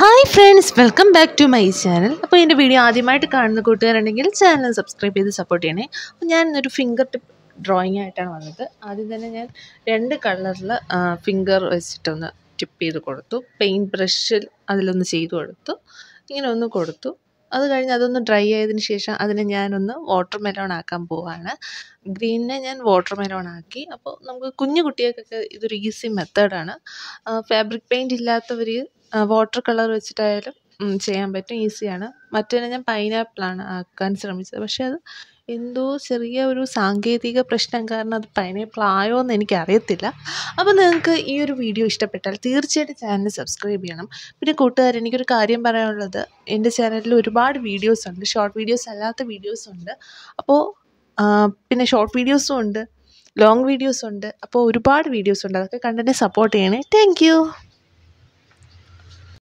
hi friends welcome back to my channel അപ്പോൾ എൻ്റെ video ആദ്യമായിട്ട് കാണുന്ന കൂട്ടുകാരുണ്ടെങ്കിൽ ചാനൽ സബ്സ്ക്രൈബ് ചെയ്ത് സപ്പോർട്ട് ചെയ്യണേ അപ്പോൾ ഞാൻ ഇന്നൊരു ഫിംഗർ ടിപ്പ് ഡ്രോയിങ് ആയിട്ടാണ് വന്നത് ആദ്യം തന്നെ ഞാൻ രണ്ട് കളറിൽ ഫിംഗർ വെച്ചിട്ടൊന്ന് ടിപ്പ് ചെയ്ത് കൊടുത്തു പെയിൻറ്റ് ബ്രഷിൽ അതിലൊന്ന് ചെയ്ത് കൊടുത്തു ഇങ്ങനെ ഒന്ന് കൊടുത്തു അത് കഴിഞ്ഞ് അതൊന്ന് ഡ്രൈ ആയതിന് ശേഷം അതിനെ ഞാനൊന്ന് വാട്ടർ മെലോൺ ആക്കാൻ പോവാണ് ഗ്രീനിനെ ഞാൻ വാട്ടർ മെലോൺ ആക്കി അപ്പോൾ നമുക്ക് കുഞ്ഞു കുട്ടികൾക്കൊക്കെ ഇതൊരു ഈസി മെത്തേഡാണ് ഫാബ്രിക് പെയിൻറ് ഇല്ലാത്തവർ വാട്ടർ കളർ വെച്ചിട്ടായാലും ചെയ്യാൻ പറ്റും ഈസിയാണ് മറ്റേതിനെ ഞാൻ പൈനാപ്പിളാണ് ആക്കാൻ ശ്രമിച്ചത് പക്ഷേ അത് എന്തോ ചെറിയ ഒരു സാങ്കേതിക പ്രശ്നം കാരണം അത് പൈനാപ്പിൾ ആയോ എന്ന് എനിക്കറിയത്തില്ല അപ്പോൾ നിങ്ങൾക്ക് ഈ ഒരു വീഡിയോ ഇഷ്ടപ്പെട്ടാൽ തീർച്ചയായിട്ടും ചാനൽ സബ്സ്ക്രൈബ് ചെയ്യണം പിന്നെ കൂട്ടുകാർ എനിക്കൊരു കാര്യം പറയാനുള്ളത് എൻ്റെ ചാനലിൽ ഒരുപാട് വീഡിയോസ് ഉണ്ട് ഷോർട്ട് വീഡിയോസ് അല്ലാത്ത വീഡിയോസ് ഉണ്ട് അപ്പോൾ പിന്നെ ഷോർട്ട് വീഡിയോസും ഉണ്ട് ലോങ് വീഡിയോസ് ഉണ്ട് അപ്പോൾ ഒരുപാട് വീഡിയോസ് ഉണ്ട് അതൊക്കെ കണ്ടെന്നെ സപ്പോർട്ട് ചെയ്യണേ താങ്ക്